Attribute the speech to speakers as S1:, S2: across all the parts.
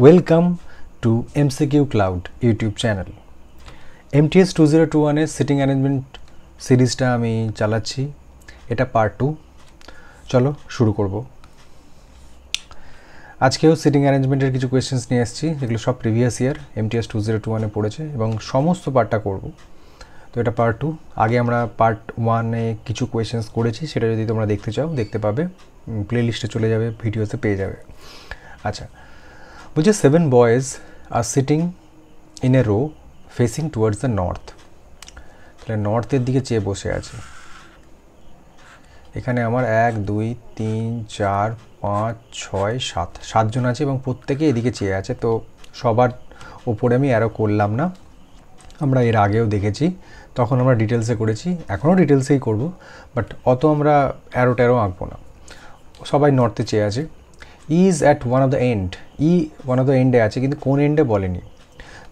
S1: Welcome to MCQ cloud YouTube channel MTS two zero two ওয়ানের sitting arrangement সিরিজটা আমি চালাচ্ছি এটা পার্ট টু চলো শুরু করব আজকেও সিটিং অ্যারেঞ্জমেন্টের কিছু কোয়েশ্চেন্স নিয়ে এসেছি যেগুলো সব previous year MTS two zero two ওয়ানে পড়েছে এবং সমস্ত পার্টটা করব তো এটা পার্ট টু আগে আমরা পার্ট ওয়ানে কিছু কোয়েশ্চেন্স করেছি সেটা যদি তোমরা দেখতে চাও দেখতে পাবে প্লেলিস্টে চলে যাবে ভিডিওতে পেয়ে যাবে আচ্ছা বলছে seven boys are sitting in a row facing towards the north তাহলে নর্থের দিকে চেয়ে বসে আছে এখানে আমার এক দুই তিন চার পাঁচ ছয় সাত সাতজন আছে এবং প্রত্যেকে এদিকে চেয়ে আছে তো সবার ওপরে আমি অ্যারো করলাম না আমরা এর আগেও দেখেছি তখন আমরা ডিটেলসে করেছি এখনও ডিটেলসেই করব বাট অত আমরা অ্যারো ট্যারো আঁকবো না সবাই নর্থে চেয়ে আছে is at one of the end E one of the এন্ডে আছে কিন্তু কোন এন্ডে বলেনি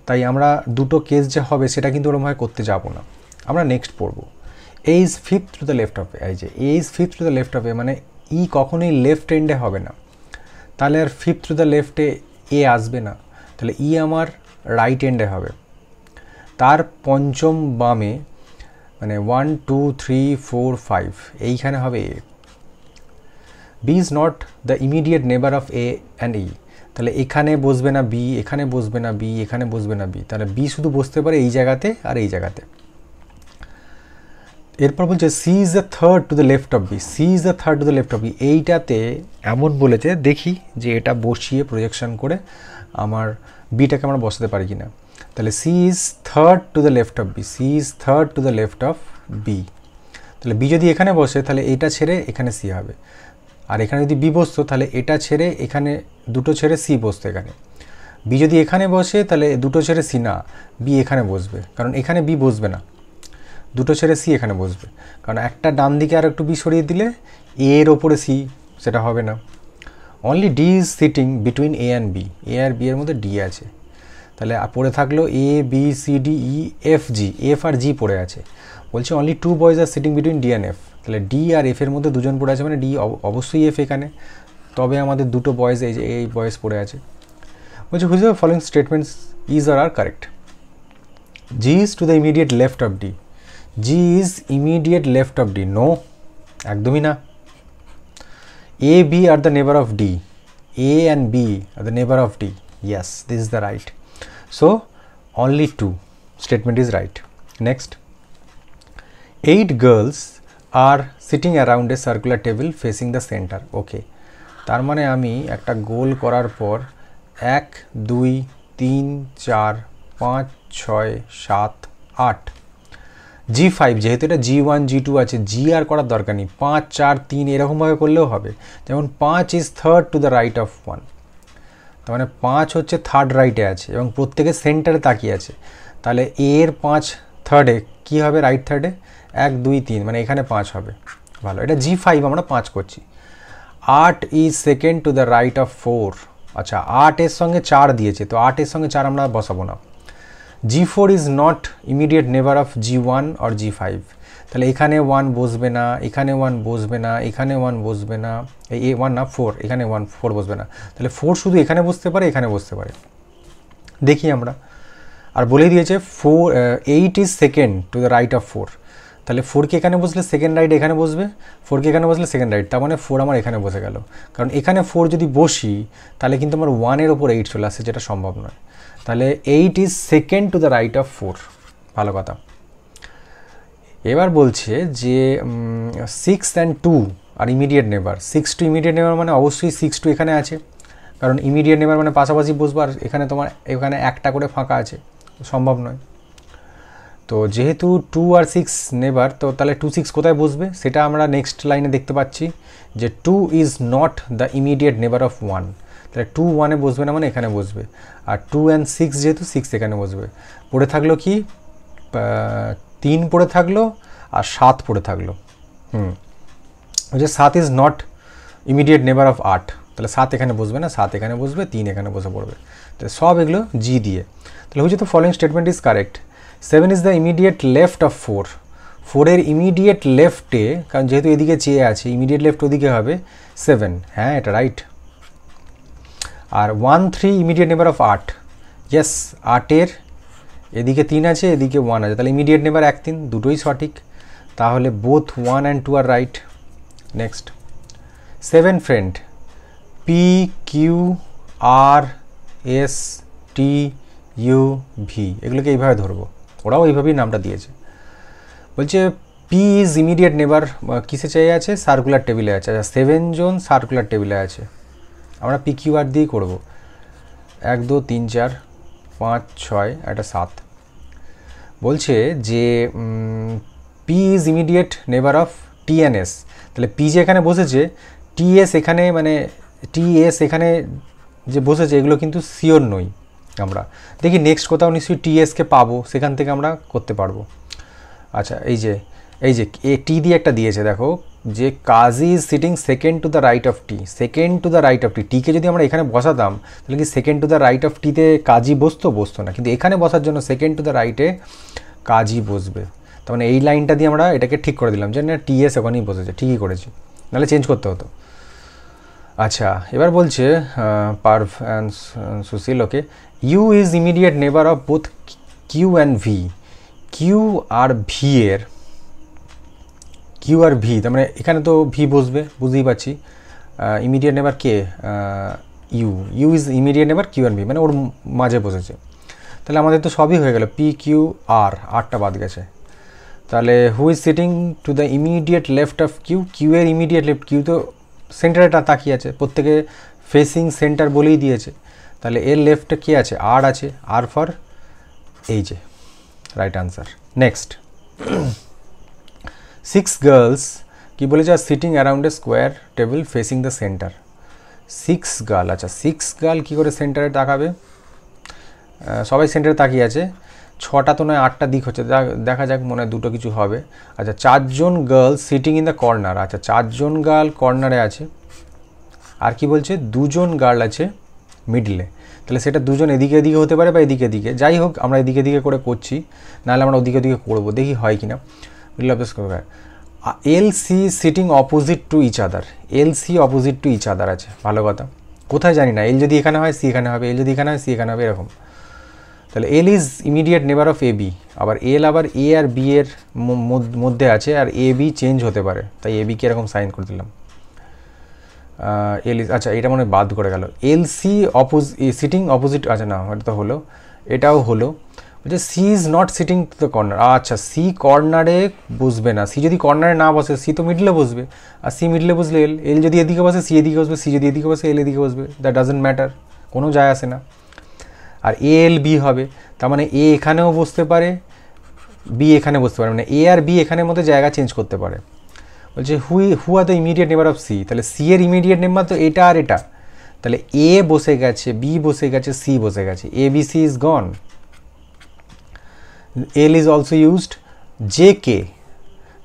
S1: তাই আমরা দুটো কেস যে হবে সেটা কিন্তু ওরকমভাবে করতে যাব না আমরা নেক্সট পড়ব A is fifth to the left of A এই যে মানে e A is fifth to the left of A মানে ই কখনোই লেফট এন্ডে হবে না তাহলে আর ফিফথ টু দ্য লেফটে এ আসবে না তাহলে ই e আমার রাইট এন্ডে হবে তার পঞ্চম বামে মানে one two three four five এইখানে হবে A B is not the immediate neighbour of A and E তাহলে এখানে বসবে না বি এখানে বসবে না বি এখানে বসবে না বি তাহলে বি শুধু বসতে পারে এই জায়গাতে আর এই জায়গাতে এরপর বলছে C is the third to the left of B C is the third to the left of B এইটাতে এমন বলেছে দেখি যে এটা বসিয়ে প্রজেকশন করে আমার বিটাকে আমরা বসাতে পারি কি না তাহলে C is third to the left of B C is third to the left of B তাহলে বি যদি এখানে বসে তাহলে এইটা ছেড়ে এখানে সি হবে আর এখানে যদি বি বসতো তাহলে এটা ছেড়ে এখানে দুটো ছেড়ে সি বসতো এখানে বি যদি এখানে বসে তাহলে দুটো ছেড়ে সি না বি এখানে বসবে কারণ এখানে বি বসবে না দুটো ছেড়ে সি এখানে বসবে কারণ একটা ডান দিকে আর একটু বি সরিয়ে দিলে এ এর ওপরে সি সেটা হবে না only D is sitting between A and B A আর বি এর মধ্যে ডি আছে তাহলে পড়ে থাকলো A B C D E F G F আর জি পড়ে আছে বলছে only two boys are sitting between D and F তাহলে ডি আর এফ এর মধ্যে দুজন পড়ে আছে মানে ডি অবশ্যই এফ এখানে তবে আমাদের দুটো বয়েস এই যে এই বয়েস পড়ে আছে বলছে whose are following statements is are are correct G is to the immediate left of D G is immediate left of D no একদমই না A B are the neighbour of D A and B are the neighbour of D yes this is the right so only two statement is right next eight girls are sitting around a circular table facing the center okay তার মানে আমি একটা গোল করার পর এক দুই তিন চার পাঁচ ছয় সাত আট জি ফাইভ যেহেতু এটা জি ওয়ান জি টু আছে জি আর করার দরকার নেই পাঁচ চার তিন এরকমভাবে করলেও হবে যেমন পাঁচ is third to the right of one তার মানে পাঁচ হচ্ছে থার্ড রাইটে আছে এবং প্রত্যেকের সেন্টারে তাকিয়ে আছে তাহলে এর পাঁচ থার্ডে কী হবে রাইট থার্ডে এক দুই তিন মানে এখানে পাঁচ হবে ভালো এটা জি ফাইভ আমরা পাঁচ করছি আট is second to the right of four আচ্ছা আটের সঙ্গে চার দিয়েছে তো আটের সঙ্গে চার আমরা বসাবো না G four is not immediate neighbour of G one or G five তাহলে এখানে ওয়ান বসবে না এখানে ওয়ান বসবে না এখানে ওয়ান বসবে না এই এ ওয়ান না ফোর এখানে ওয়ান ফোর বসবে না তাহলে ফোর শুধু এখানে বসতে পারে এখানে বসতে পারে দেখি আমরা আর বলে দিয়েছে four eight is second to the right of four তাহলে ফোরকে এখানে বসলে সেকেন্ড রাইট এখানে বসবে ফোরকে এখানে বসলে সেকেন্ড রাইট তার মানে ফোর আমার এখানে বসে গেল কারণ এখানে ফোর যদি বসি তাহলে কিন্তু আমার ওয়ানের ওপর এইট চলে আসে যেটা সম্ভব নয় তাহলে eight is second to the right of four ভালো কথা এবার বলছে যে six and two are immediate neighbour six two immediate neighbour মানে অবশ্যই সিক্স টু এখানে আছে কারণ ইমিডিয়েট নেবার মানে পাশাপাশি বসবো আর এখানে তোমার এখানে একটা করে ফাঁকা আছে সম্ভব নয় তো যেহেতু টু আর সিক্স নেবার তো তাহলে টু সিক্স কোথায় বসবে সেটা আমরা নেক্সট লাইনে দেখতে পাচ্ছি যে two is not the immediate neighbour of one তাহলে টু ওয়ানে বসবে না মানে এখানে বসবে আর টু অ্যান্ড সিক্স যেহেতু সিক্স এখানে বসবে পড়ে থাকলো কি তিন পড়ে থাকলো আর সাত পড়ে থাকলো হুম যে সাত is not immediate neighbour of আট তাহলে সাত এখানে বসবে না সাত এখানে বসবে তিন এখানে বসে পড়বে তো সব এগুলো জি দিয়ে তাহলে হচ্ছে তো following statement is correct seven is the immediate left of four ফোরের ইমিডিয়েট লেফটে কারণ যেহেতু এদিকে চেয়ে আছে ইমিডিয়েট লেফট ওদিকে হবে সেভেন হ্যাঁ এটা রাইট আর one three immediate neighbour of আট ইয়েস আটের এদিকে তিন আছে এদিকে ওয়ান আছে তাহলে ইমিডিয়েট নেবার এক তিন দুটোই সঠিক তাহলে বোথ ওয়ান অ্যান্ড টু আর right next seven friend P Q R S T U V এগুলোকে এইভাবে ধরবো ওরাও এইভাবেই নামটা দিয়েছে বলছে পি ইজ ইমিডিয়েট নেবার কিসে চেয়ে আছে সার্কুলার টেবিলে আছে আচ্ছা সেভেন জোন সার্কুলার টেবিলে আছে আমরা পি কিউ আর দিয়েই করবো এক দু তিন চার পাঁচ ছয় একটা সাত বলছে যে P is immediate neighbour of T and S তাহলে পি যে এখানে বসেছে টিএস এখানে মানে টিএস এখানে যে বসেছে এগুলো কিন্তু সিওর নয় আমরা দেখি নেক্সট কোথাও নিশ্চয়ই টিএসকে পাবো সেখান থেকে আমরা করতে পারবো আচ্ছা এই যে এই যে এ টি দিয়ে একটা দিয়েছে দেখো যে কাজি is sitting second to the right of T second to the right of T টিকে যদি আমরা এখানে বসাতাম তাহলে কি second to the right of টিতে কাজই বসতো বসতো না কিন্তু এখানে বসার জন্য সেকেন্ড টু দ্য রাইটে কাজই বসবে তার মানে এই লাইনটা দিয়ে আমরা এটাকে ঠিক করে দিলাম যে না টিএস ওখানেই বসেছে ঠিকই করেছি নাহলে চেঞ্জ করতে হতো আচ্ছা এবার বলছে Parv and Sushil okay U is immediate neighbour of both Q and V Q আর ভি এর কিউ আর ভি তার মানে এখানে তো ভি বসবে বুঝতেই পারছি ইমিডিয়েট নেবার কে U U is immediate neighbour Q and V মানে ওর মাঝে বসেছে তাহলে আমাদের তো সবই হয়ে গেল পি কিউ আর আটটা বাদ গেছে তাহলে who is sitting to the immediate left of Q Q এর ইমিডিয়েট লেফট কিউ তো সেন্টারেটা তাকিয়ে আছে প্রত্যেকে ফেসিং সেন্টার বলেই দিয়েছে তাহলে এর লেফটে কী আছে আর আছে আর ফর এই যে right answer next six girls কি বলেছে are sitting around a square table facing the centre six girl আচ্ছা সিক্স গার্ল কী করে সেন্টারে তাকাবে সবাই সেন্টারে তাকিয়ে আছে ছটা তো নয় আটটা দিক হচ্ছে দেখা যাক মনে হয় দুটো কিছু হবে আচ্ছা চারজন girl sitting in the corner আচ্ছা চারজন গার্ল কর্নারে আছে আর কি বলছে দুজন গার্ল আছে মিডলে তাহলে সেটা দুজন এদিকে এদিকে হতে পারে বা এদিকে এদিকে যাই হোক আমরা এদিকে এদিকে করে করছি নাহলে আমরা ওদিকে ওদিকে করবো দেখি হয় কি না middle of the square L C sitting opposite to each other L C opposite to each other আছে ভালো কথা কোথায় জানি না এল যদি এখানে হয় সি এখানে হবে এল যদি এখানে হয় সি এখানে হবে এরকম তাহলে L is immediate neighbour of A B আবার এল আবার এ আর বি এর মধ্যে আছে আর এ বি চেঞ্জ হতে পারে তাই এ বিকে এরকম সাইন করে দিলাম এল ইজ আচ্ছা এটা মনে বাদ করে গেল L C opposite sitting opposite আচ্ছা না এটা তো হলো এটাও হলো বলছে C is not sitting to the corner আচ্ছা সি কর্নারে বসবে না সি যদি কর্নারে না বসে সি তো মিডলে বসবে আর সি মিডলে বসলে এল এল যদি এদিকে বসে সি এদিকে বসবে সি যদি এদিকে বসে এল এদিকে বসবে দ্যাট ডাজেন্ট ম্যাটার কোনো যায় আসে না আর এ এল বি হবে তার মানে এ এখানেও বসতে পারে বি এখানে বসতে পারে মানে এ আর বি এখানের মধ্যে জায়গা চেঞ্জ করতে পারে বলছে who who are the immediate neighbour of C তাহলে সি এর ইমিডিয়েট নেম্বার তো এটা আর এটা তাহলে এ বসে গেছে বি বসে গেছে সি বসে গেছে A B C is gone L is also used J K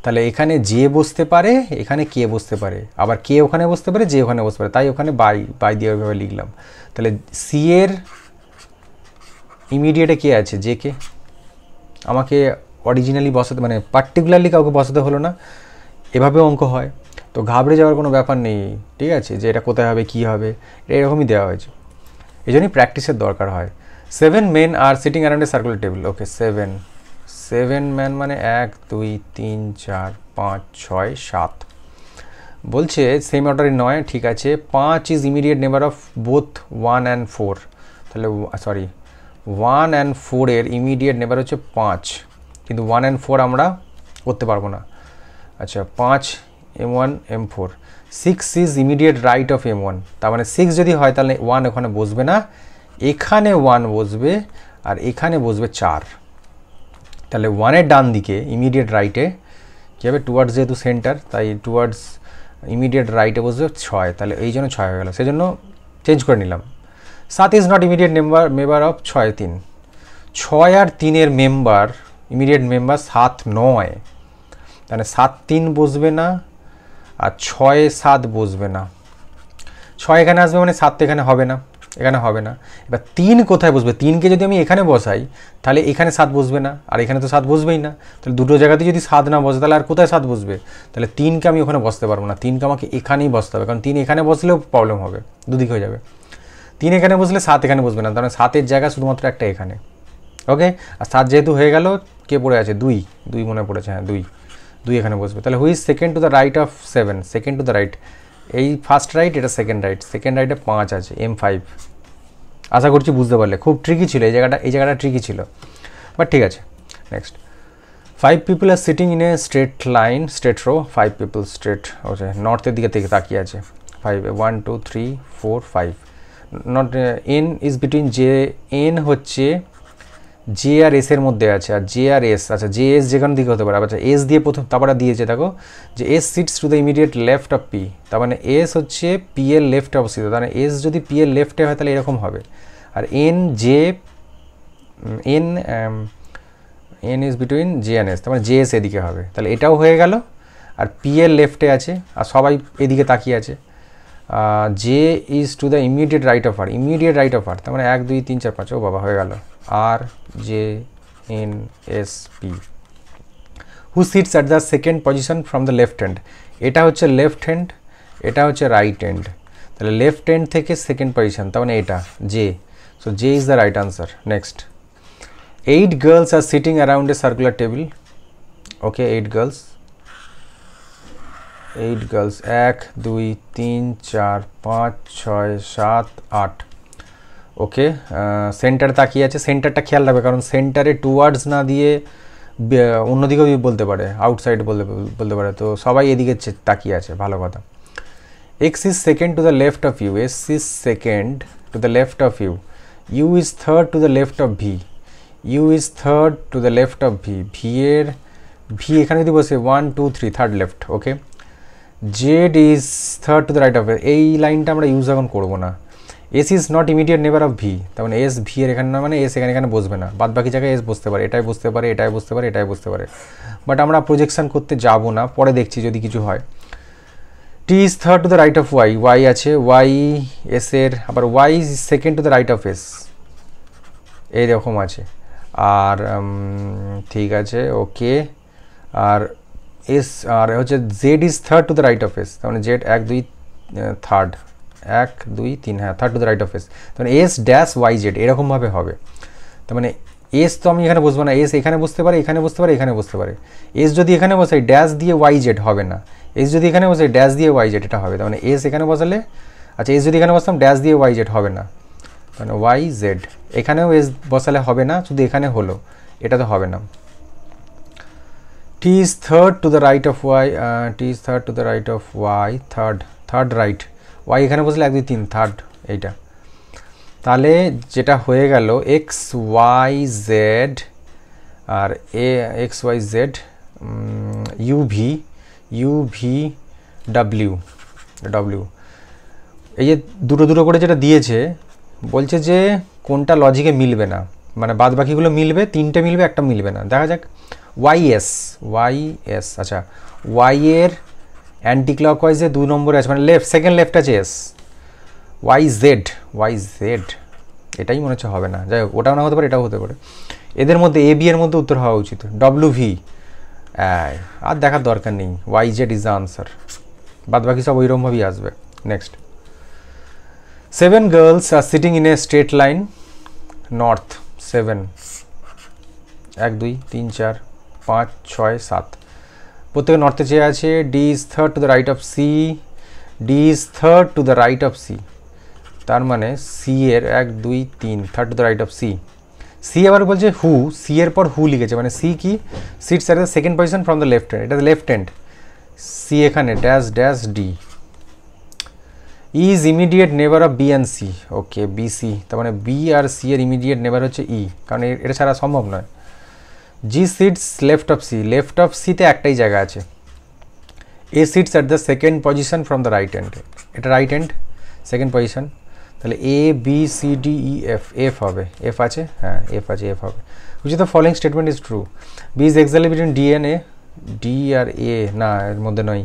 S1: তাহলে এখানে জে বসতে পারে এখানে কে বসতে পারে আবার কে ওখানে বসতে পারে যে ওখানে বসতে পারে তাই ওখানে বাই বাই দিয়ে ওইভাবে লিখলাম তাহলে সি এর ইমিডিয়েটে কে আছে যে কে আমাকে অরিজিনালি বসাতে মানে পার্টিকুলারলি কাউকে বসাতে হলো না এভাবে অঙ্ক হয় তো ঘাবড়ে যাওয়ার কোনো ব্যাপার নেই ঠিক আছে যে এটা কোথায় হবে কী হবে এটা এরকমই দেওয়া হয়েছে এই জন্যই প্র্যাকটিসের দরকার হয় seven men are sitting around a circular table okay seven seven man মানে এক দুই তিন চার পাঁচ ছয় সাত বলছে সেম অর্ডারে নয় ঠিক আছে পাঁচ is immediate neighbour of both one and four তাহলে সরি ওয়ান অ্যান্ড ফোরের ইমিডিয়েট নেবার হচ্ছে পাঁচ কিন্তু ওয়ান অ্যান্ড ফোর আমরা করতে পারবো না আচ্ছা পাঁচ M one M four six is immediate right of M one তার মানে সিক্স যদি হয় তাহলে ওয়ান ওখানে বসবে না এখানে ওয়ান বসবে আর এখানে বসবে চার তাহলে ওয়ানের ডান দিকে ইমিডিয়েট রাইটে কী হবে টুয়ার্ডস যেহেতু সেন্টার তাই টুয়ার্ডস ইমিডিয়েট রাইটে বসবে ছয় তাহলে এই জন্য ছয় হয়ে গেলো সেই জন্য চেঞ্জ করে নিলাম সাত is not immediate member member of ছয় তিন ছয় আর তিনের মেম্বার ইমিডিয়েট মেম্বার সাত নয় তাহলে সাত তিন বসবে না আর ছয় সাত বসবে না ছয় এখানে আসবে মানে সাত এখানে হবে না এখানে হবে না এবার তিন কোথায় বসবে তিনকে যদি আমি এখানে বসাই তাহলে এখানে সাত বসবে না আর এখানে তো সাত বসবেই না তাহলে দুটো জায়গাতে যদি সাত না বসে তাহলে আর কোথায় সাত বসবে তাহলে তিনকে আমি ওখানে বসতে পারবো না তিনকে আমাকে এখানেই বসতে হবে কারণ তিন এখানে বসলেও প্রবলেম হবে দুদিক হয়ে যাবে তিন এখানে বসলে সাত এখানে বসবে না কারণ সাতের জায়গা শুধুমাত্র একটা এখানে ওকে আর সাত যেহেতু হয়ে গেল কে পড়ে আছে দুই দুই মনে পড়েছে হ্যাঁ দুই দুই এখানে বসবে তাহলে who's second to the right of seven second to the right এই ফার্স্ট রাইট এটা সেকেন্ড রাইট সেকেন্ড রাইটে পাঁচ আছে এম ফাইভ আশা করছি বুঝতে পারলে খুব ট্রিকি ছিল এই জায়গাটা এই জায়গাটা ট্রিকি ছিল বাট ঠিক আছে next five people are sitting in a straight line straight row five people straight okay নর্থের দিকে থেকে তাকিয়ে আছে five one two three four five not N is between J N হচ্ছে জে আর এস এর মধ্যে আছে আর জে আর এস আচ্ছা জে এস যেখান দিকে হতে পারে আচ্ছা এস দিয়ে প্রথম তারপরে দিয়েছে দেখো যে S sits to the immediate left of P তার মানে এস হচ্ছে পি এর লেফটে অবস্থিত মানে এস যদি পি এর লেফটে হয় তাহলে এরকম হবে আর N J N N is between J N S তার মানে জে এস এদিকে হবে তাহলে এটাও হয়ে গেল আর পি এর লেফটে আছে আর সবাই এদিকে তাকিয়ে আছে J is to the immediate right of R immediate right of R তার মানে এক দুই তিন চার পাঁচ ও বাবা হয়ে গেল R J N S P who sits at the second position from the left hand এটা হচ্ছে লেফট হ্যান্ড এটা হচ্ছে রাইট হ্যান্ড তাহলে লেফট হ্যান্ড থেকে সেকেন্ড পজিশন তার মানে এটা J so J is the right answer next eight girls are sitting around a circular table okay eight girls eight girls এক দুই তিন চার পাঁচ ছয় সাত আট ওকে সেন্টার তাকিয়ে আছে সেন্টারটা খেয়াল রাখবে কারণ সেন্টারে টু ওয়ার্ডস না দিয়ে অন্যদিকেও বলতে পারে আউটসাইড বলতে বলতে পারে তো সবাই এদিকে তাকিয়ে আছে ভালো কথা X is second to the left of U S is second to the left of U U is third to the left of V U is third to the left of V V এর V এখানে যদি বসে one two three third left okay Z is third to the right of এই লাইনটা আমরা use এখন করবো না S is not immediate neighbour of V তার মানে এস ভি এর এখানে না মানে এস এখানে এখানে বসবে না বাদ বাকি জায়গায় এস বসতে পারে এটাই বসতে পারে এটাই বসতে পারে এটাই বসতে পারে বাট আমরা প্রোজেকশান করতে যাব না পরে দেখছি যদি কিছু হয় T is third to the right of Y Y আছে ওয়াই এস এর আবার Y is second to the right of S এইরকম আছে আর ঠিক আছে ওকে আর এস আর হচ্ছে Z is third to the right of S তাহলে মানে জেড এক দুই থার্ড এক দুই তিন হ্যাঁ third to the right of S তাহলে মানে এস ড্যাশ ওয়াই জেড এরকমভাবে হবে তার মানে এস তো আমি এখানে বসবো না এস এখানে বসতে পারে এখানে বসতে পারে এখানে বসতে পারে এস যদি এখানে বসাই ড্যাশ দিয়ে ওয়াই জেড হবে না এস যদি এখানে বসে ড্যাশ দিয়ে ওয়াই জেড এটা হবে তার মানে এস এখানে বসালে আচ্ছা এস যদি এখানে বসতাম ড্যাশ দিয়ে ওয়াই জেড হবে না মানে ওয়াই জেড এখানেও এস বসালে হবে না শুধু এখানে হলো এটা তো হবে না t is third to the right of y uh, t is third to the right of y third third right y এখানে বসলে এক দুই তিন থার্ড এইটা তাহলে যেটা হয়ে গেল এক্স ওয়াই জেড আর A X Y Z U V U V W W এই যে দুটো দুটো করে যেটা দিয়েছে বলছে যে কোনটা লজিকে মিলবে না মানে বাদ বাকিগুলো মিলবে তিনটে মিলবে একটা মিলবে না দেখা যাক ওয়াইএস ওয়াইএস আচ্ছা ওয়াই এর অ্যান্টি ক্লক ওয়াইজে দু নম্বরে আছে মানে লেফট সেকেন্ড লেফট আছে S Y Z Y Z এটাই মনে হচ্ছে হবে না যাই হোক ওটাও না হতে পারে এটাও হতে পারে এদের মধ্যে এ বি এর মধ্যে উত্তর হওয়া উচিত ডব্লিউ ভি আর দেখার দরকার নেই Y Z is the answer বাদ বাকি সব ওইরকমভাবেই আসবে next seven girls are sitting in a straight line north seven এক দুই তিন চার পাঁচ ছয় সাত প্রত্যেকের নর্থে চেয়ে আছে D is third to the right of C D is third to the right of C তার মানে সি এর এক দুই তিন third to the right of C C আবার বলছে হু সি এর পর হু লিখেছে মানে সি কি sit sir second position from the left hand এটা লেফট হ্যান্ড সি এখানে dash dash D is immediate neighbour of B and C okay B C তার মানে বি আর সি এর ইমিডিয়েট নেবার হচ্ছে ই e। কারণ এটা ছাড়া সম্ভব নয় G sits left of C left of সিতে একটাই জায়গা আছে A sits at the second position from the right hand এটা রাইট হ্যান্ড সেকেন্ড পজিশন তাহলে A B C D E F F হবে এফ আছে হ্যাঁ এফ আছে এফ হবে বুঝলি the following statement is true B is exactly between A D আর A না এর মধ্যে নয়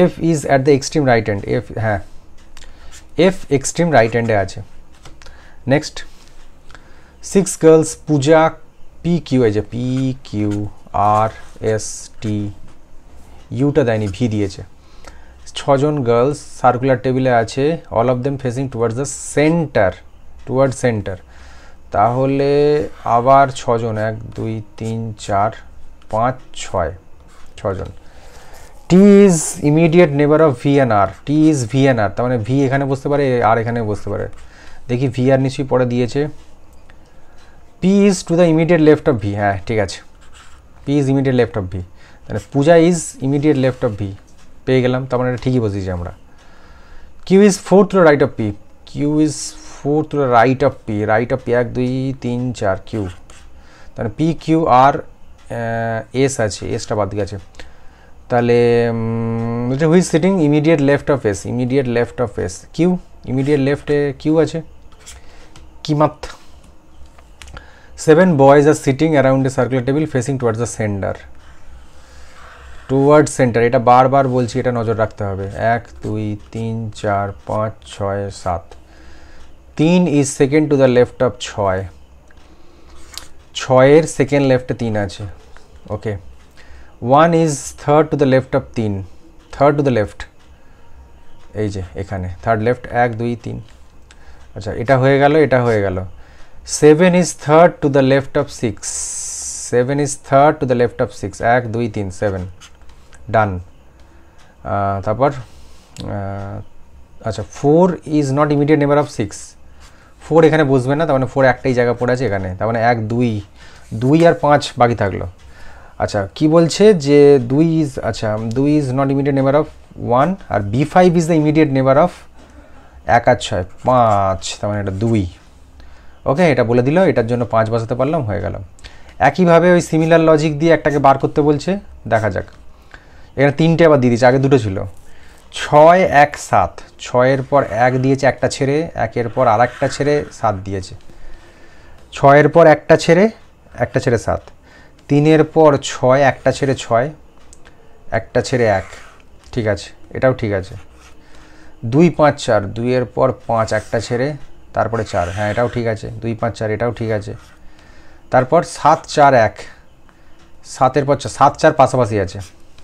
S1: F is at the extreme right hand F হ্যাঁ এফ এক্সট্রিম রাইট হ্যান্ডে আছে next six girls Puja P Q এই যে P Q R S T ইউটা দেয়নি ভি দিয়েছে ছজন গার্লস সার্কুলার টেবিলে আছে all of them facing towards the centre toward centre তাহলে আবার ছজন এক দুই তিন চার পাঁচ ছয় ছজন T is immediate neighbour of V N R T is V N R তার মানে ভি এখানে বসতে পারে আর এখানে বসতে পারে দেখি ভি আর নিশ্চয়ই পরে দিয়েছে P is to the immediate left of V হ্যাঁ ঠিক আছে P is immediate left of V তাহলে Puja is immediate left of V পেয়ে গেলাম তার মানে এটা ঠিকই বসেছি আমরা Q is four to right of P Q is four to right of P right of P এক দুই তিন চার কিউ তাহলে পি কিউ আর এস আছে এসটা বাদ গেছে তাহলে বলছে who's sitting immediate left of S immediate left of S Q immediate লেফটে কিউ আছে কিমাত Seven boys are sitting around a circular table facing towards the sender. Toward centre এটা বারবার বলছি এটা নজর রাখতে হবে এক দুই তিন চার পাঁচ ছয় সাত তিন is second to the left of ছয় ছয়ের সেকেন্ড লেফটে তিন আছে okay one is third to the left of তিন থার্ড টু দ্য লেফট এই যে এখানে থার্ড লেফট এক দুই তিন আচ্ছা এটা হয়ে গেল এটা হয়ে গেল seven is third to the left of six seven is third to the left of six এক দুই তিন সেভেন ডান তারপর আচ্ছা four is not immediate neighbour of six four এখানে বুঝবে না তার মানে ফোর একটাই জায়গা পড়ে আছে এখানে তার মানে এক দুই দুই আর পাঁচ বাকি থাকলো আচ্ছা কি বলছে যে দুই ইজ আচ্ছা দুই is not immediate neighbour of one আর B five is the immediate neighbour of এক আর ছয় পাঁচ তার মানে এটা দুই ওকে এটা বলে দিল এটার জন্য পাঁচ বসাতে পারলাম হয়ে গেল একইভাবে ওই সিমিলার লজিক দিয়ে একটাকে বার করতে বলছে দেখা যাক এখানে তিনটে আবার দিয়ে দিয়েছে আগে দুটো ছিল ছয় এক সাত ছয়ের পর এক দিয়েছে একটা ছেড়ে একের পর আর একটা ছেড়ে সাত দিয়েছে ছয়ের পর একটা ছেড়ে একটা ছেড়ে সাত তিনের পর ছয় একটা ছেড়ে ছয় একটা ছেড়ে এক ঠিক আছে এটাও ঠিক আছে দুই পাঁচ চার দুইয়ের পর পাঁচ একটা ছেড়ে তারপরে চার হ্যাঁ এটাও ঠিক আছে দুই পাঁচ চার এটাও ঠিক আছে তারপর সাত চার এক সাতের পর সাত চার পাশাপাশি আছে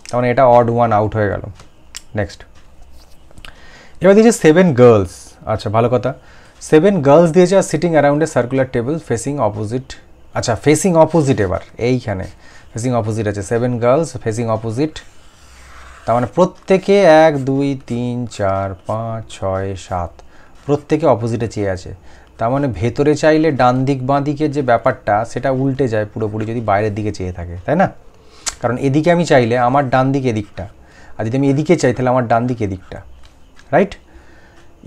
S1: তখন মানে এটা অড ওয়ান আউট হয়ে গেল নেক্সট এবার দিয়েছে সেভেন গার্লস আচ্ছা ভালো কথা সেভেন গার্লস দিয়েছে are sitting around a circular table facing opposite আচ্ছা ফেসিং অপোজিট এবার এইখানে ফেসিং অপোজিট আছে সেভেন গার্লস ফেসিং অপোজিট তার মানে প্রত্যেকে এক দুই তিন চার পাঁচ ছয় সাত প্রত্যেকে অপোজিটে চেয়ে আছে তার মানে ভেতরে চাইলে ডান দিক বাঁ দিকের যে ব্যাপারটা সেটা উল্টে যায় পুরোপুরি যদি বাইরের দিকে চেয়ে থাকে তাই না কারণ এদিকে আমি চাইলে আমার ডান দিক এদিকটা আর যদি আমি এদিকে চাই তাহলে আমার ডান দিক এদিকটা right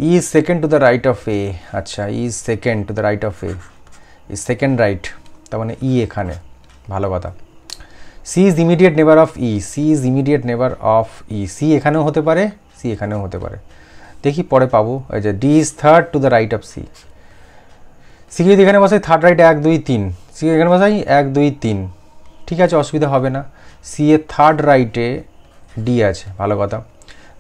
S1: E is second to the right of A আচ্ছা E is second to the right of A is second right তার মানে ই e এখানে ভালো কথা C is immediate neighbour of E C is immediate neighbour of E C এখানেও হতে পারে C এখানেও হতে পারে দেখি পরে পাবো এই যে D is third to the right of C সিকে যদি এখানে বসাই থার্ড রাইট এক দুই তিন সি এখানে বসাই এক দুই তিন ঠিক আছে অসুবিধা হবে না সি এর থার্ড রাইটে ডি আছে ভালো কথা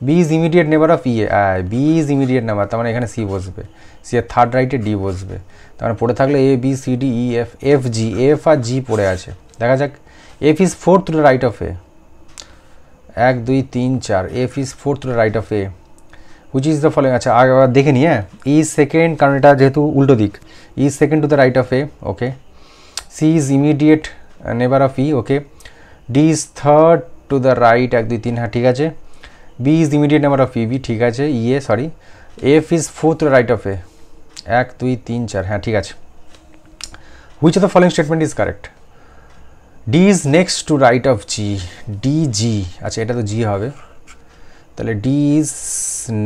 S1: B is immediate neighbour of ইয়ে বি ইজ ইমিডিয়েট নেবার তার মানে এখানে সি বসবে সি এর থার্ড রাইটে ডি বসবে তার মানে পড়ে থাকলে A B C D E F F G F আর জি পড়ে আছে দেখা যাক F is fourth to the right of A এক দুই তিন চার F is fourth to the right of A which is the following আচ্ছা আগে দেখে নিয়ে ইজ e সেকেন্ড কারণ এটা যেহেতু উল্টো দিক is second to the right of A okay C is immediate neighbour of E okay D is third to the right এক দুই তিন হ্যাঁ ঠিক আছে B is immediate neighbour of E B ঠিক আছে E A sorry F is fourth right of A এক দুই তিন চার হ্যাঁ ঠিক আছে which of the following statement is correct D is next to right of G D G আচ্ছা এটা তো জি হবে তাহলে D is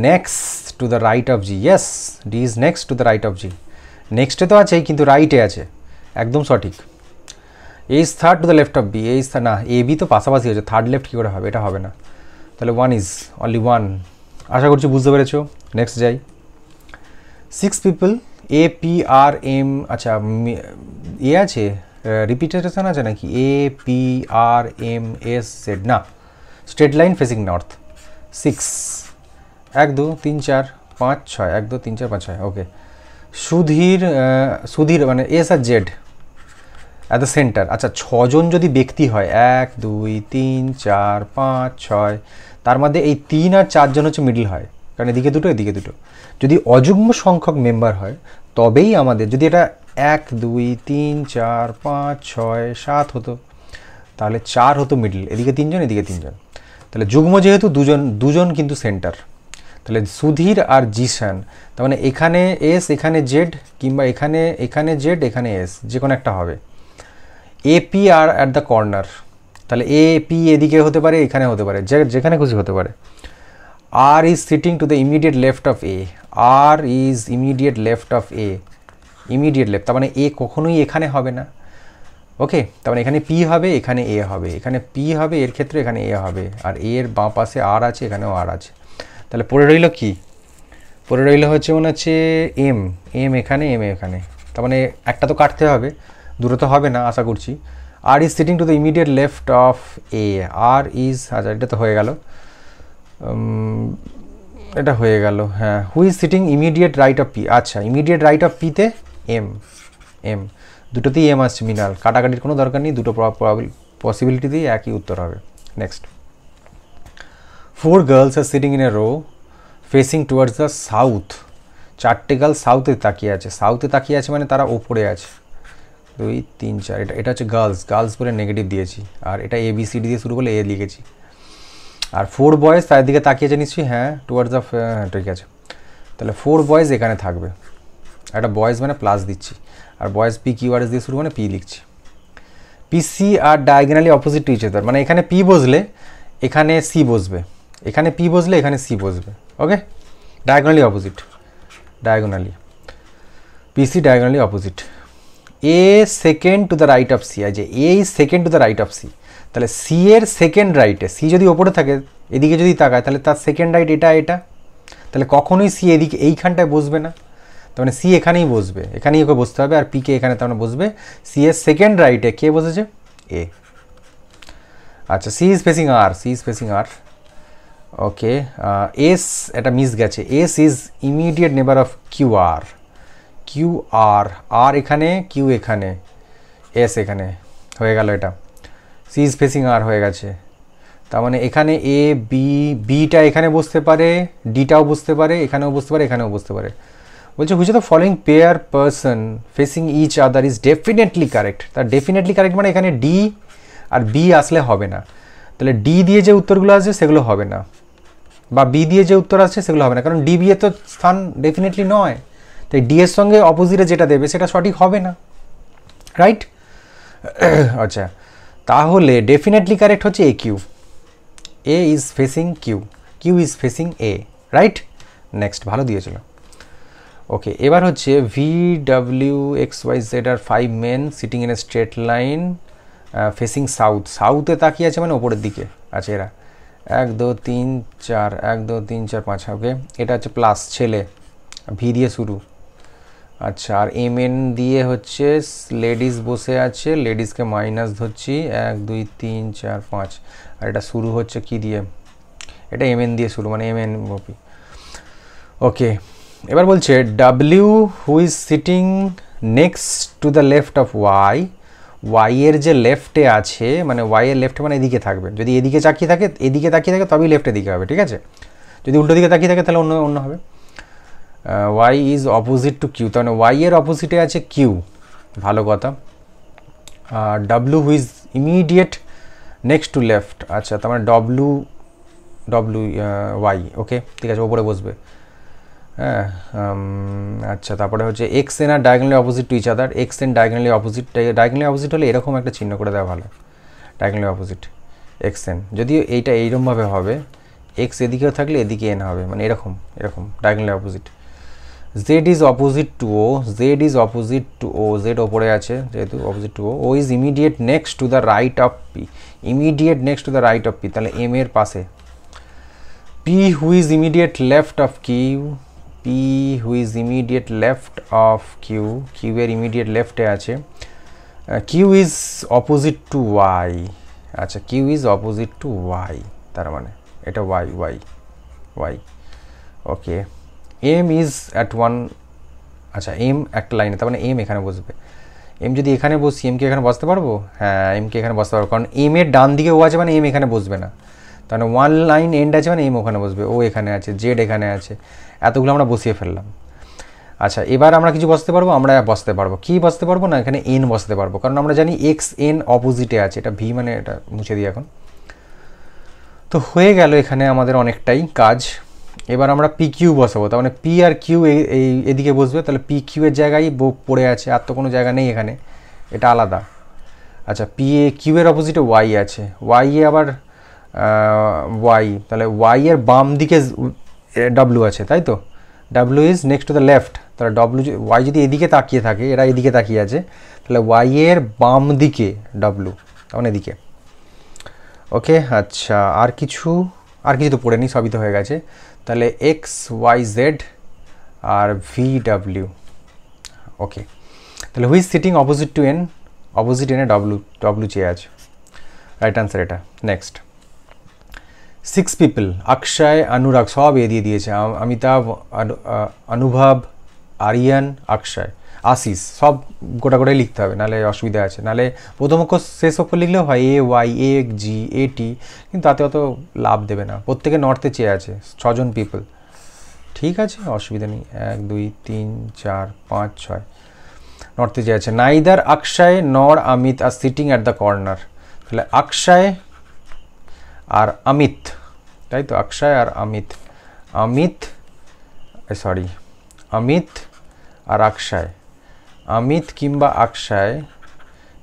S1: next to the right of G yes D is next to the right of G নেক্সটে তো আছেই কিন্তু রাইটে আছে একদম সঠিক A is third to the left of B A is না এ বি তো পাশাপাশি আছে থার্ড লেফট কী করে হবে এটা হবে না তাহলে ওয়ান ইজ অনলি ওয়ান আশা করছি বুঝতে পেরেছো নেক্সট যাই six people A P R M আচ্ছা এ আছে রিপিটেশন আছে নাকি A P R M S said না straight line facing north six এক দু তিন চার পাঁচ ছয় এক দু তিন চার পাঁচ ছয় ওকে সুধীর সুধীর মানে S R Z at the centre আচ্ছা ছজন যদি ব্যক্তি হয় এক দুই তিন চার পাঁচ ছয় তার মধ্যে এই তিন আর চারজন হচ্ছে মিডল হয় কারণ এদিকে দুটো এদিকে দুটো যদি অযুগ্ম সংখ্যক মেম্বার হয় তবেই আমাদের যদি এটা এক দুই তিন চার পাঁচ ছয় সাত হতো তাহলে চার হতো মিডিল এদিকে তিনজন এদিকে তিনজন তাহলে যুগ্ম যেহেতু দুজন দুজন কিন্তু সেন্টার তাহলে সুধীর আর জিশান তার মানে এখানে এস এখানে জেড কিংবা এখানে এখানে জেড এখানে এস যে কোনো একটা হবে A P R at the corner তাহলে এ পি এদিকে হতে পারে এখানে হতে পারে যেখানে খুশি হতে পারে R is sitting to the immediate left of A R is immediate left of A immediate left তার মানে এ কখনোই এখানে হবে না ওকে তার মানে এখানে পি হবে এখানে এ হবে এখানে পি হবে এর ক্ষেত্রে এখানে এ হবে আর এ এর বাঁ পাশে আর আছে এখানেও আর আছে তাহলে পড়ে রইল কি পড়ে রইল হচ্ছে মনে হচ্ছে এম এম এখানে এম এখানে তার মানে একটা তো কাটতে হবে দুটো তো হবে না আশা করছি R is sitting to the immediate left of A R is আচ্ছা এটা তো হয়ে গেল এটা হয়ে গেল হ্যাঁ হু sitting immediate right of P আচ্ছা ইমিডিয়েট রাইট অফ পিতে এম এম দুটোতেই এম আসছে মিনারেল কাটাকাটির কোনো দরকার নেই দুটো পসিবিলিটি দিয়ে একই উত্তর হবে next four girls are sitting in a row facing towards the south চারটে গার্ল সাউথে তাকিয়ে আছে সাউথে তাকিয়ে আছে মানে তারা ওপরে আছে দুই তিন চার এটা এটা হচ্ছে গার্লস গার্লস বলে নেগেটিভ দিয়েছি আর এটা এ বি সি ডি দিয়ে শুরু করলে এ লিখেছি আর ফোর বয়েজ তাদের দিকে তাকিয়েছে নিশ্চয়ই হ্যাঁ টুয়ার্ডস দ্য হ্যাঁ, ঠিক আছে তাহলে ফোর বয়েজ এখানে থাকবে একটা বয়েজ মানে প্লাস দিচ্ছি আর বয়েস পি কিউআরএস দিয়ে শুরু মানে পি লিখছি P C R diagonally opposite to each other মানে এখানে পি বসলে এখানে সি বসবে এখানে পি বসলে এখানে সি বসবে okay diagonally opposite diagonally P C diagonally opposite A second to the right of C আর যে A is second to the right of C তাহলে সি এর সেকেন্ড রাইটে সি যদি ওপরে থাকে এদিকে যদি তাকায় তাহলে তার সেকেন্ড রাইট এটা এটা তাহলে কখনোই সি এদিকে এইখানটায় বসবে না তার মানে সি এখানেই বসবে এখানেই ওকে বসতে হবে আর পি কে এখানে তার মানে বসবে সি এর সেকেন্ড রাইটে কে বসেছে এ আচ্ছা C is facing R C is facing R okay S এটা মিস গেছে S is immediate neighbour of Q R Q R R এখানে কিউ এখানে এস এখানে হয়ে গেল এটা সি ইজ ফেসিং আর হয়ে গেছে তার মানে এখানে এ বি বিটা এখানে বসতে পারে ডিটাও বসতে পারে এখানেও বসতে পারে এখানেও বসতে পারে বলছে which the following pair person facing each other is definitely correct তার ডেফিনেটলি কারেক্ট মানে এখানে ডি আর বি আসলে হবে না তাহলে ডি দিয়ে যে উত্তরগুলো আসছে সেগুলো হবে না বা বি দিয়ে যে উত্তর আসছে সেগুলো হবে না কারণ ডি বিয়ে তো স্থান ডেফিনেটলি নয় তাই ডি এর সঙ্গে অপোজিটে যেটা দেবে সেটা সঠিক হবে না রাইট আচ্ছা তাহলে ডেফিনেটলি কারেক্ট হচ্ছে A Q A is facing Q Q is facing A right next ভালো দিয়েছিল ওকে এবার হচ্ছে V W X Y Z are five men sitting in a straight line facing south সাউথে তাকিয়ে আছে মানে ওপরের দিকে আছে এরা এক দু তিন চার এক দু তিন চার পাঁচ ওকে হ্যাঁ, এটা হচ্ছে প্লাস ছেলে ভি দিয়ে শুরু আচ্ছা আর এম এন দিয়ে হচ্ছে লেডিস বসে আছে লেডিসকে মাইনাস ধরছি এক দুই তিন চার পাঁচ আর এটা শুরু হচ্ছে কি দিয়ে এটা এম এন দিয়ে শুরু মানে এম এন ওকে এবার বলছে W who's sitting next to the left of Y ওয়াইয়ের যে লেফটে আছে মানে ওয়াইয়ের লেফটে মানে এদিকে থাকবে যদি এদিকে চাকিয়ে থাকে এদিকে তাকিয়ে থাকে তবেই লেফটের দিকে হবে ঠিক আছে যদি উল্টো দিকে তাকিয়ে থাকে তাহলে অন্য অন্য হবে Y is opposite to Q তার মানে ওয়াইয়ের অপোজিটে আছে কিউ ভালো কথা আর W who's immediate next to left আচ্ছা তার মানে ডব্লু ডব্লু ওয়াই ওকে ঠিক আছে ওপরে বসবে হ্যাঁ আচ্ছা তারপরে হচ্ছে X N are diagonally opposite to each other X N diagonally opposite diagonally opposite হলে এরকম একটা চিহ্ন করে দেওয়া ভালো ডায়গনালি অপোজিট এক্স এন যদিও এইটা এইরকমভাবে হবে এক্স এদিকেও থাকলে এদিকে এন হবে মানে এরকম এরকম diagonally opposite Z is opposite to O Z is opposite to O Z ওপরে আছে যেহেতু opposite to O O is immediate next to the right of P immediate next to the right of P তাহলে M এর পাশে P who is immediate left of Q P who's immediate left of Q Q এর immediate লেফটে আছে Q is opposite to Y আচ্ছা Q is opposite to Y তার মানে এটা Y Y Y okay M is at one আচ্ছা M একটা লাইনে তার মানে এম এখানে বসবে এম যদি এখানে বসি এমকে এখানে বসতে পারবো হ্যাঁ কে এখানে বসতে পারবো কারণ এম এর ডান দিকে ও আছে মানে এম এখানে বসবে না তাহলে ওয়ান লাইন এন্ড আছে মানে এম ওখানে বসবে ও এখানে আছে জেড এখানে আছে এতগুলো আমরা বসিয়ে ফেললাম আচ্ছা এবার আমরা কিছু বসতে পারবো আমরা বসতে পারবো কি বসতে পারবো না এখানে এন বসতে পারবো কারণ আমরা জানি এক্স এন অপোজিটে আছে এটা ভি মানে এটা মুছে দিই এখন তো হয়ে গেল এখানে আমাদের অনেকটাই কাজ এবার আমরা পি কিউ বসাবো তার মানে পি আর কিউ এই এদিকে বসবে তাহলে পি কিউয়ের জায়গায় বো পড়ে আছে আর তো কোনো জায়গা নেই এখানে এটা আলাদা আচ্ছা পি এ কিউয়ের অপোজিটে ওয়াই আছে ওয়াই এ আবার ওয়াই তাহলে ওয়াই এর বাম দিকে ডাব্লু আছে তাই তো W is next to the left তাহলে ডব্লু ওয়াই যদি এদিকে তাকিয়ে থাকে এরা এদিকে তাকিয়ে আছে তাহলে ওয়াই এর বাম দিকে ডাব্লু তখন এদিকে ওকে আচ্ছা আর কিছু আর কিছু তো পড়ে নি সবই তো হয়ে গেছে তাহলে এক্স ওয়াই জেড আর ভি ডাব্লিউ ওকে তাহলে who's sitting opposite to N opposite এনে ডাব্লু ডাব্লু চেয়ে আছে রাইট আনসার এটা next six people Akshay Anurag সব এ দিয়ে দিয়েছে অমিতাভ অনুভব আরিয়ান অক্ষয় আশিস সব গোটা গোটাই লিখতে হবে নাহলে অসুবিধা আছে নাহলে প্রথম অক্ষর শেষ অক্ষর লিখলেও হয় এ ওয়াই এ জি এ টি কিন্তু তাতে অত লাভ দেবে না প্রত্যেকে নর্থে চেয়ে আছে ছজন পিপল ঠিক আছে অসুবিধা নেই এক দুই তিন চার পাঁচ ছয় নর্থে চেয়ে আছে neither Akshay nor Amit are sitting at the corner তাহলে অক্ষয় আর অমিত তাই তো অক্ষয় আর অমিত অমিত সরি অমিত আর অক্ষয় অমিত কিংবা অক্ষয়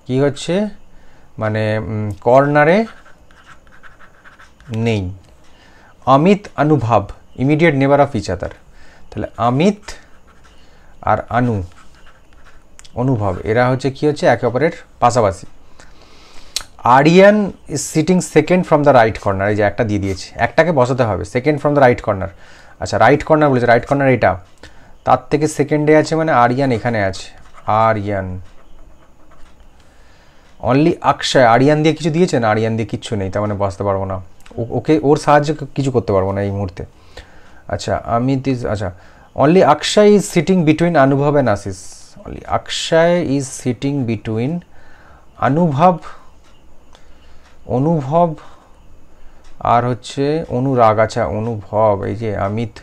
S1: কি হচ্ছে মানে কর্নারে নেই অমিত অনুভব immediate neighbour of each other তাহলে অমিত আর আনু অনুভব এরা হচ্ছে কি হচ্ছে একে অপরের পাশাপাশি Aryan is sitting second from the right corner এই যে একটা দিয়ে দিয়েছে একটাকে বসাতে হবে second from the right corner আচ্ছা রাইট কর্নার বলেছে রাইট কর্নার এটা তার থেকে সেকেন্ডে আছে মানে আরিয়ান এখানে আছে আরিয়ান অনলি আকশায় আরিয়ান দিয়ে কিছু দিয়েছেন আরিয়ান দিয়ে কিচ্ছু নেই তার মানে বসতে পারবো না ওকে ওর সাহায্যে কিছু করতে পারবো না এই মুহূর্তে আচ্ছা আমি দিস আচ্ছা only Akshay is sitting between Anubhav and Ashish only Akshay is sitting between Anubhav Anubhav আর হচ্ছে অনুরাগ আচ্ছা অনুভব এই যে অমিত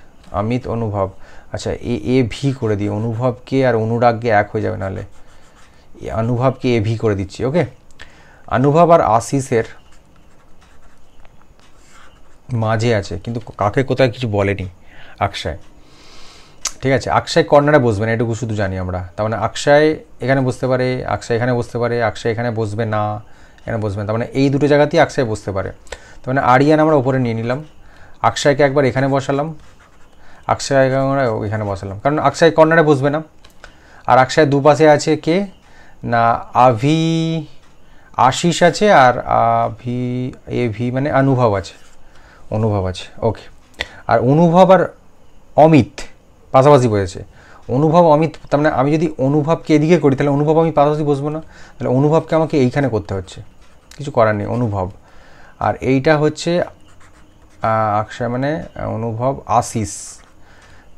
S1: অমিত অনুভব আচ্ছা এ এ ভি করে দিই অনুভবকে আর অনুরাগকে এক হয়ে যাবে নাহলে অনুভবকে এ ভি করে দিচ্ছি ওকে অনুভব আর আশিসের মাঝে আছে কিন্তু কাকে কোথায় কিছু বলেনি আকশায় ঠিক আছে আকশায় কর্নারে বসবে না এটুকু শুধু জানি আমরা তার মানে আকশায় এখানে বসতে পারে আকশায় এখানে বসতে পারে আকশায় এখানে বসবে না এখানে বসবেন তার মানে এই দুটো জায়গাতেই আকশায় বসতে পারে তার মানে আরিয়ান আমরা ওপরে নিয়ে নিলাম আকশায়কে একবার এখানে বসালাম আকশায়কে আমরা এখানে বসালাম কারণ আকশায় কর্নারে বসবে না আর আকশায় দুপাশে আছে কে না আভি আশিস আছে আর আভি এ ভি মানে অনুভব আছে অনুভব আছে ওকে আর অনুভব আর অমিত পাশাপাশি বসেছে অনুভব অমিত তার মানে আমি যদি অনুভবকে এদিকে করি তাহলে অনুভব আমি পাশাপাশি বসবো না তাহলে অনুভবকে আমাকে এইখানে করতে হচ্ছে কিছু করার নেই অনুভব আর এইটা হচ্ছে আকশায় মানে অনুভব আশিস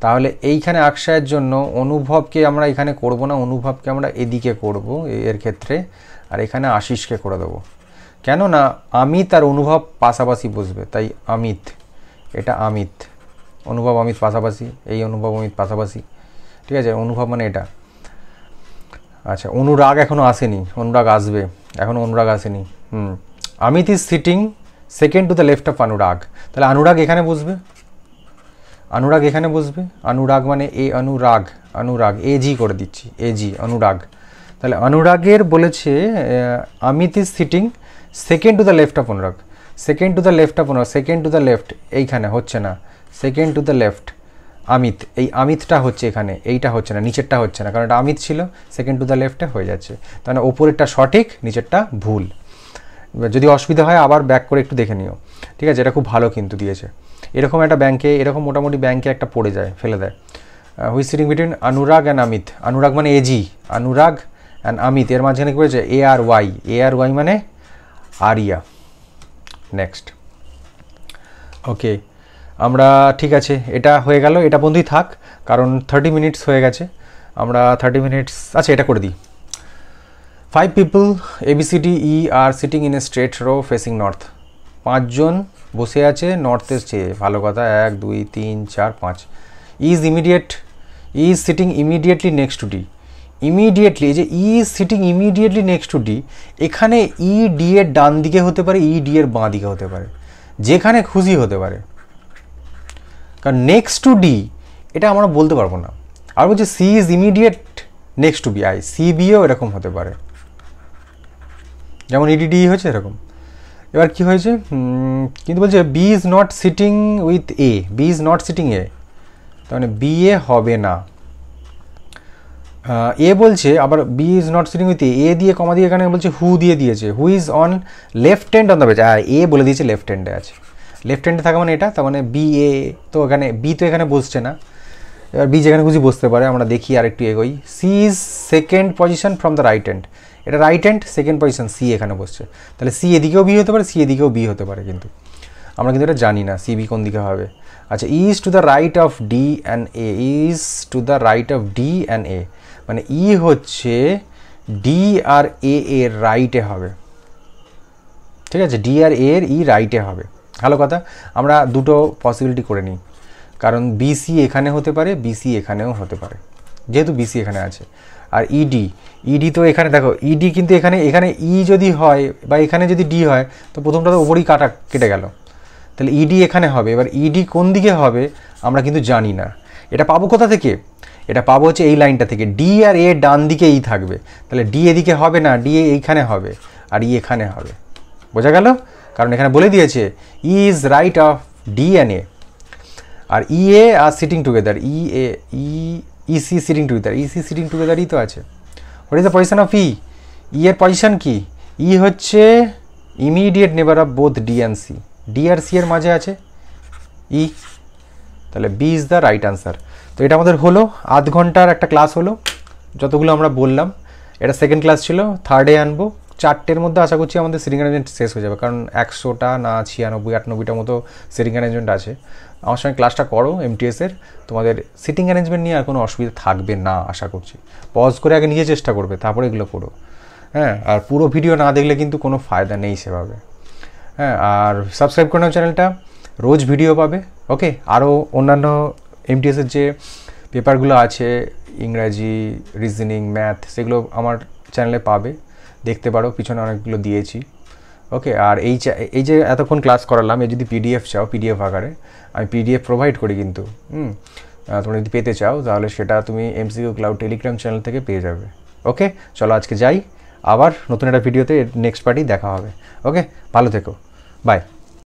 S1: তাহলে এইখানে আকশায়ের জন্য অনুভবকে আমরা এখানে করব না অনুভবকে আমরা এদিকে করব এর ক্ষেত্রে আর এখানে আশিসকে করে দেবো কেননা আমিত আর অনুভব পাশাপাশি বসবে তাই আমিত এটা আমিত অনুভব অমিত পাশাপাশি এই অনুভব অমিত পাশাপাশি ঠিক আছে অনুভব মানে এটা আচ্ছা অনুরাগ এখনও আসেনি অনুরাগ আসবে এখনও অনুরাগ আসেনি hmm Amit is sitting second to the left of Anurag তাহলে অনুরাগ এখানে বসবে অনুরাগ এখানে বসবে অনুরাগ মানে এ অনুরাগ অনুরাগ এ জি করে দিচ্ছি এ জি অনুরাগ তাহলে অনুরাগের বলেছে Amit is sitting second to the left of Anurag second to the left of Anurag second to the left এইখানে হচ্ছে না second to the left Amit এই আমিতটা হচ্ছে এখানে এইটা হচ্ছে না নিচেরটা হচ্ছে না কারণ এটা আমিত ছিল সেকেন্ড টু দ্য লেফটে হয়ে যাচ্ছে তাহলে ওপরেরটা সঠিক নিচেরটা ভুল যদি অসুবিধা হয় আবার ব্যাক করে একটু দেখে নিও ঠিক আছে এটা খুব ভালো কিন্তু দিয়েছে এরকম একটা ব্যাংকে এরকম মোটামুটি ব্যাংকে একটা পড়ে যায় ফেলে দেয় who sitting between Anurag and Amit Anurag মানে এজি অনুরাগ অ্যান্ড আমিত এর মাঝখানে কী বলেছে A R Y A R Y মানে আরিয়া নেক্সট ওকে আমরা ঠিক আছে এটা হয়ে গেল এটা বন্ধুই থাক কারণ থার্টি মিনিটস হয়ে গেছে আমরা থার্টি মিনিটস আচ্ছা এটা করে দিই five people A B C D E are sitting in a straight row facing north পাঁচজন বসে আছে নর্থের চেয়ে ভালো কথা এক দুই তিন চার পাঁচ is immediate is sitting immediately next to D immediately যে E sitting immediately next to D এখানে ই e, ডি এর ডান দিকে হতে পারে ই e, ডি এর বাঁ দিকে হতে পারে যেখানে খুশি হতে পারে কারণ নেক্সট টু ডি এটা আমরা বলতে পারবো না আর বলছি C is immediate next to B I C বিও এরকম হতে পারে যেমন ইডিডি e e হয়েছে এরকম এবার কি হয়েছে কিন্তু বলছে B is not sitting with A B is not sitting A তার মানে বি এ হবে না এ বলছে আবার B is not sitting with A দিয়ে কমা দিয়ে এখানে বলছে হু দিয়ে দিয়েছে who is on left hand on the bench আর এ বলে দিয়েছে লেফট হ্যান্ডে আছে লেফট হ্যান্ডে থাকা মানে এটা তার মানে বি এ তো এখানে বি তো এখানে বসছে না এবার বি যেখানে খুশি বসতে পারে আমরা দেখি আর একটু এগোই C is second position from the right hand এটা right hand second position C এখানে বসছে তাহলে সি এদিকেও বি হতে পারে সি এদিকেও বি হতে পারে কিন্তু আমরা কিন্তু এটা জানি না সি বি কোন দিকে হবে আচ্ছা is to the right of D and A is to the right of D and A মানে ই হচ্ছে ডি আর এ এর রাইটে হবে ঠিক আছে ডি আর এর ই e রাইটে হবে ভালো কথা আমরা দুটো পসিবিলিটি করে নিই কারণ বিসি এখানে হতে পারে বিসি এখানেও হতে পারে যেহেতু বিসি এখানে আছে আর ইডি e ইডি e তো এখানে দেখো ইডি e কিন্তু এখানে এখানে ই যদি হয় বা এখানে যদি ডি হয় তো প্রথমটা তো ওপরই কাটা কেটে গেল তাহলে ইডি এখানে হবে এবার ইডি কোন দিকে হবে আমরা কিন্তু জানি না এটা পাবো কোথা থেকে এটা পাবো হচ্ছে এই লাইনটা থেকে ডি আর এ ডান দিকে ই থাকবে তাহলে ডি এদিকে হবে না ডি এইখানে হবে আর ই এখানে হবে বোঝা গেল কারণ এখানে বলে দিয়েছে E is right of D and A আর E A are sitting together E A E E C sitting together E C sitting টুগেদারই তো আছে what is the position of E E এর পজিশন কি ই e হচ্ছে immediate neighbour of both D and C D আর C এর মাঝে আছে ই e। তাহলে B is the right answer তো এটা আমাদের হলো আধ ঘন্টার একটা ক্লাস হলো যতগুলো আমরা বললাম এটা সেকেন্ড ক্লাস ছিল থার্ডে আনবো চারটের মধ্যে আশা করছি আমাদের সিটিং অ্যারেঞ্জমেন্ট শেষ হয়ে যাবে কারণ একশোটা না ছিয়ানব্বই আটানব্বইটার মতো সিটিং অ্যারেঞ্জমেন্ট আছে আমার সঙ্গে ক্লাসটা করো এমটিএসের তোমাদের সিটিং অ্যারেঞ্জমেন্ট নিয়ে আর কোনো অসুবিধা থাকবে না আশা করছি পজ করে আগে নিজে চেষ্টা করবে তারপরে এগুলো করো হ্যাঁ আর পুরো ভিডিও না দেখলে কিন্তু কোনো ফায়দা নেই সেভাবে হ্যাঁ আর সাবস্ক্রাইব করে নাও চ্যানেলটা রোজ ভিডিও পাবে ওকে আরও অন্যান্য এমটিএসের যে পেপারগুলো আছে ইংরাজি রিজনিং ম্যাথ সেগুলো আমার চ্যানেলে পাবে দেখতে পারো পিছনে অনেকগুলো দিয়েছি ওকে আর এই এই যে এতক্ষণ ক্লাস করালাম এই যদি পিডিএফ চাও পিডিএফ আকারে আমি পিডিএফ প্রোভাইড করি কিন্তু হুম তোমরা যদি পেতে চাও তাহলে সেটা তুমি এমসিকিউ ক্লাউড টেলিগ্রাম চ্যানেল থেকে পেয়ে যাবে ওকে চলো আজকে যাই আবার নতুন একটা ভিডিওতে নেক্সট পার্টি দেখা হবে ওকে ভালো থেকো বাই